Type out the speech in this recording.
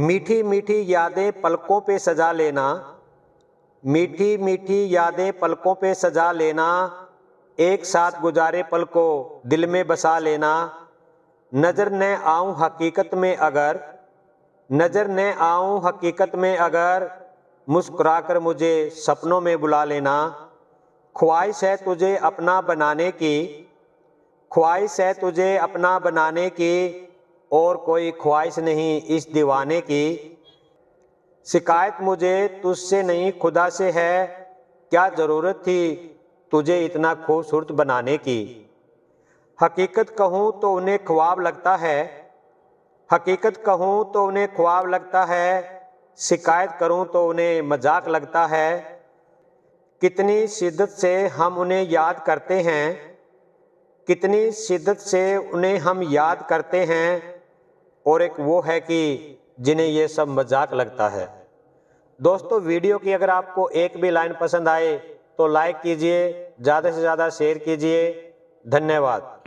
मीठी मीठी यादें पलकों पे सजा लेना मीठी मीठी यादें पलकों पे सजा लेना एक साथ गुजारे पल को दिल में बसा लेना नज़र न आऊँ हकीकत में अगर नज़र न आऊँ हकीकत में अगर मुस्कुरा कर मुझे सपनों में बुला लेना ख्वाहिश है तुझे अपना बनाने की ख्वाहिश है तुझे अपना बनाने की और कोई ख्वाहिश नहीं इस दीवाने की शिकायत मुझे तुझसे नहीं खुदा से है क्या ज़रूरत थी तुझे इतना खूबसूरत बनाने की हकीकत कहूँ तो उन्हें ख्वाब लगता है हकीकत कहूँ तो उन्हें ख्वाब लगता है शिकायत करूँ तो उन्हें मजाक लगता है कितनी शिद्दत से हम उन्हें याद करते हैं कितनी शिद्दत से उन्हें हम याद करते हैं और एक वो है कि जिन्हें ये सब मजाक लगता है दोस्तों वीडियो की अगर आपको एक भी लाइन पसंद आए तो लाइक कीजिए ज़्यादा से ज़्यादा शेयर कीजिए धन्यवाद